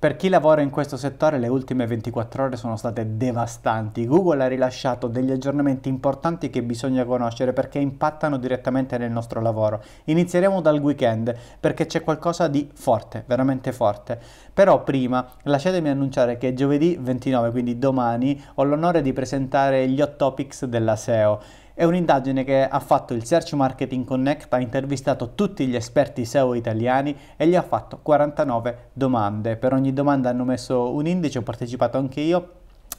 Per chi lavora in questo settore le ultime 24 ore sono state devastanti. Google ha rilasciato degli aggiornamenti importanti che bisogna conoscere perché impattano direttamente nel nostro lavoro. Inizieremo dal weekend perché c'è qualcosa di forte, veramente forte. Però prima lasciatemi annunciare che giovedì 29, quindi domani, ho l'onore di presentare gli hot topics della SEO è un'indagine che ha fatto il Search Marketing Connect, ha intervistato tutti gli esperti SEO italiani e gli ha fatto 49 domande. Per ogni domanda hanno messo un indice, ho partecipato anche io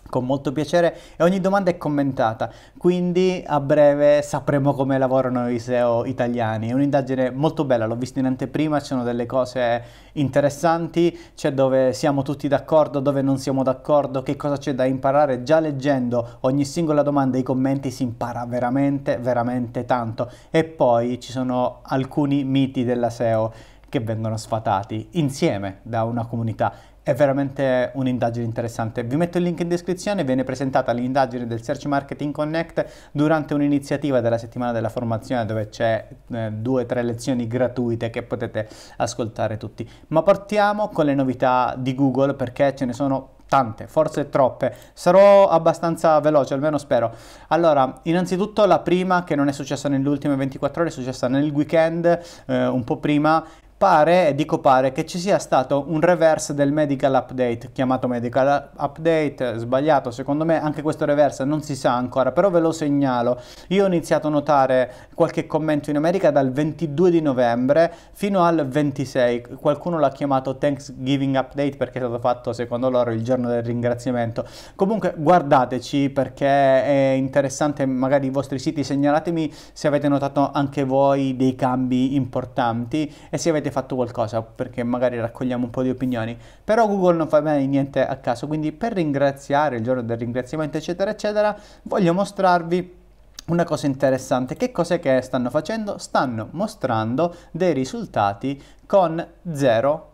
con molto piacere e ogni domanda è commentata, quindi a breve sapremo come lavorano i SEO italiani. È un'indagine molto bella, l'ho vista in anteprima, ci sono delle cose interessanti, c'è dove siamo tutti d'accordo, dove non siamo d'accordo, che cosa c'è da imparare. Già leggendo ogni singola domanda e i commenti si impara veramente, veramente tanto. E poi ci sono alcuni miti della SEO che vengono sfatati insieme da una comunità è veramente un'indagine interessante. Vi metto il link in descrizione, viene presentata l'indagine del Search Marketing Connect durante un'iniziativa della settimana della formazione dove c'è eh, due o tre lezioni gratuite che potete ascoltare tutti. Ma partiamo con le novità di Google perché ce ne sono tante, forse troppe. Sarò abbastanza veloce, almeno spero. Allora, innanzitutto la prima che non è successa nelle 24 ore, è successa nel weekend, eh, un po' prima pare, dico pare, che ci sia stato un reverse del medical update, chiamato medical update, sbagliato secondo me, anche questo reverse non si sa ancora, però ve lo segnalo. Io ho iniziato a notare qualche commento in America dal 22 di novembre fino al 26, qualcuno l'ha chiamato Thanksgiving update perché è stato fatto secondo loro il giorno del ringraziamento. Comunque guardateci perché è interessante, magari i vostri siti segnalatemi se avete notato anche voi dei cambi importanti e se avete avete fatto qualcosa, perché magari raccogliamo un po' di opinioni, però Google non fa mai niente a caso, quindi per ringraziare, il giorno del ringraziamento eccetera eccetera, voglio mostrarvi una cosa interessante, che cos'è che stanno facendo? Stanno mostrando dei risultati con zero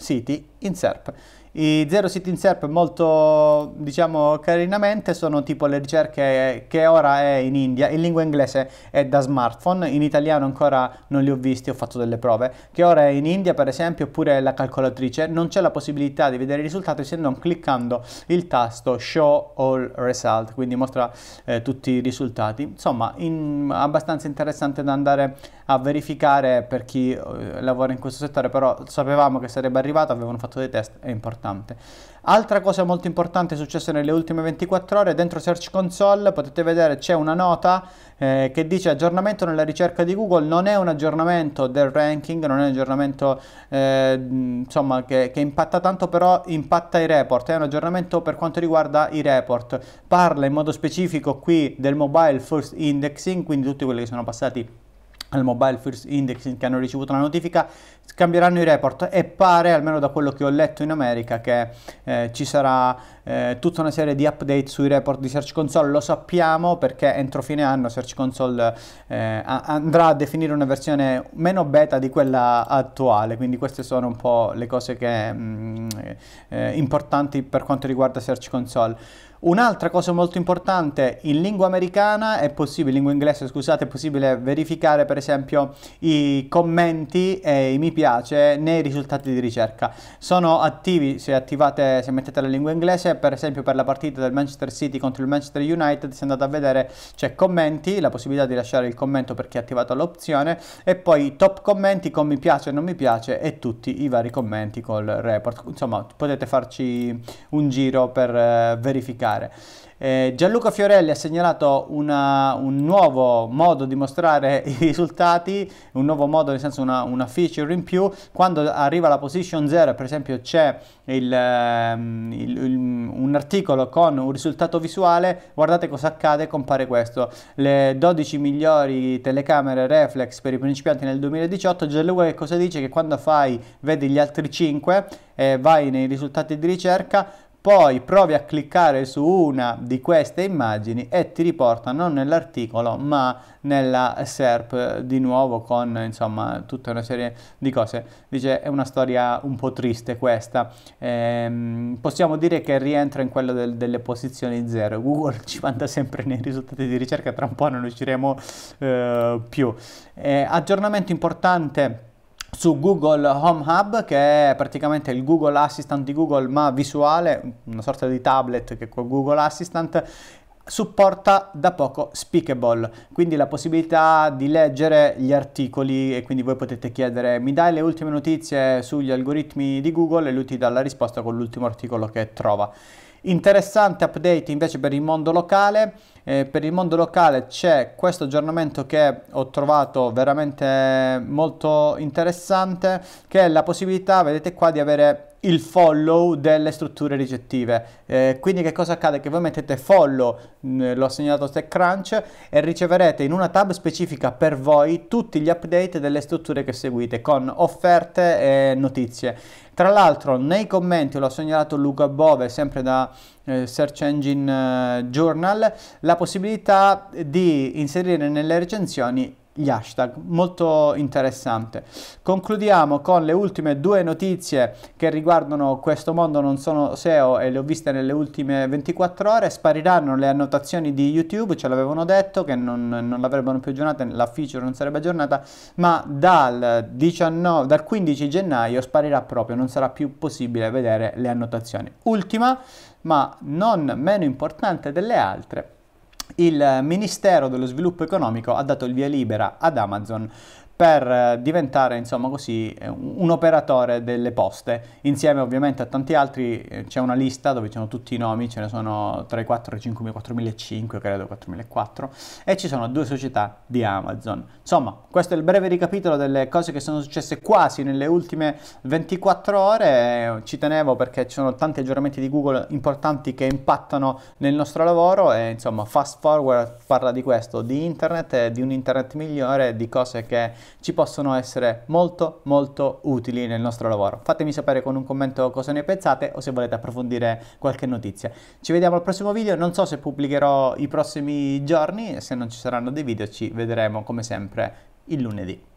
siti in SERP. I zero siti in SERP molto, diciamo, carinamente sono tipo le ricerche che ora è in India, in lingua inglese è da smartphone, in italiano ancora non li ho visti, ho fatto delle prove, che ora è in India per esempio, oppure la calcolatrice, non c'è la possibilità di vedere i risultati se non cliccando il tasto show all result, quindi mostra eh, tutti i risultati. Insomma, in, abbastanza interessante da andare a verificare per chi eh, lavora in questo settore, però sapevamo che sarebbe arrivato arrivato avevano fatto dei test, è importante. Altra cosa molto importante è successa nelle ultime 24 ore, dentro Search Console potete vedere c'è una nota eh, che dice aggiornamento nella ricerca di Google, non è un aggiornamento del ranking, non è un aggiornamento eh, insomma, che, che, impatta tanto, però impatta i report, è un aggiornamento per quanto riguarda i report, parla in modo specifico qui del mobile first indexing, quindi tutti quelli che sono passati al Mobile First Indexing che hanno ricevuto la notifica cambieranno i report e pare, almeno da quello che ho letto in America, che eh, ci sarà eh, tutta una serie di update sui report di Search Console. Lo sappiamo perché entro fine anno Search Console eh, andrà a definire una versione meno beta di quella attuale, quindi queste sono un po' le cose che, mh, mm, eh, importanti per quanto riguarda Search Console. Un'altra cosa molto importante, in lingua americana è possibile, in lingua inglese scusate, è possibile verificare per esempio i commenti e i mi piace nei risultati di ricerca. Sono attivi se attivate, se mettete la lingua inglese, per esempio per la partita del Manchester City contro il Manchester United, se andate a vedere c'è commenti, la possibilità di lasciare il commento per chi ha attivato l'opzione e poi top commenti con mi piace e non mi piace e tutti i vari commenti col report. Insomma potete farci un giro per eh, verificare giocare. Eh, Gianluca Fiorelli ha segnalato una, un nuovo modo di mostrare i risultati, un nuovo modo, nel senso una, una feature in più, quando arriva la position 0, per esempio c'è il, ehm, il, il, un articolo con un risultato visuale, guardate cosa accade, compare questo, le 12 migliori telecamere reflex per i principianti nel 2018, Gianluca che cosa dice? Che quando fai, vedi gli altri 5, eh, vai nei risultati di ricerca, poi provi a cliccare su una di queste immagini e ti riporta non nell'articolo ma nella SERP di nuovo con insomma tutta una serie di cose. Dice è una storia un po' triste questa, ehm, possiamo dire che rientra in quello del, delle posizioni zero, Google ci manda sempre nei risultati di ricerca, tra un po' non usciremo eh, più. Eh, aggiornamento importante su Google Home Hub che è praticamente il Google Assistant di Google ma visuale, una sorta di tablet che con Google Assistant supporta da poco Speakable, quindi la possibilità di leggere gli articoli e quindi voi potete chiedere mi dai le ultime notizie sugli algoritmi di Google e lui ti dà la risposta con l'ultimo articolo che trova. Interessante update invece per il mondo locale, eh, per il mondo locale c'è questo aggiornamento che ho trovato veramente molto interessante che è la possibilità, vedete qua, di avere il follow delle strutture ricettive. Eh, quindi che cosa accade? Che voi mettete follow, mm, l'ho segnalato TechCrunch, e riceverete in una tab specifica per voi tutti gli update delle strutture che seguite con offerte e notizie. Tra l'altro nei commenti, l'ho segnalato Luca Bove, sempre da eh, Search Engine eh, Journal, la possibilità di inserire nelle recensioni gli hashtag, molto interessante. Concludiamo con le ultime due notizie che riguardano questo mondo, non sono SEO e le ho viste nelle ultime 24 ore, spariranno le annotazioni di YouTube, ce l'avevano detto che non, non l'avrebbero più aggiornata, la feature non sarebbe aggiornata, ma dal, 19, dal 15 gennaio sparirà proprio, non sarà più possibile vedere le annotazioni. Ultima, ma non meno importante delle altre, il Ministero dello Sviluppo Economico ha dato il via libera ad Amazon per eh, diventare insomma così eh, un operatore delle poste. Insieme ovviamente a tanti altri eh, c'è una lista dove ci sono tutti i nomi, ce ne sono tra i 4 e i 5, 4005 credo, 4004 e ci sono due società di Amazon. Insomma questo è il breve ricapitolo delle cose che sono successe quasi nelle ultime 24 ore, ci tenevo perché ci sono tanti aggiornamenti di Google importanti che impattano nel nostro lavoro e insomma Fast Forward parla di questo, di internet, di un internet migliore, di cose che ci possono essere molto molto utili nel nostro lavoro. Fatemi sapere con un commento cosa ne pensate o se volete approfondire qualche notizia. Ci vediamo al prossimo video, non so se pubblicherò i prossimi giorni, se non ci saranno dei video ci vedremo come sempre il lunedì.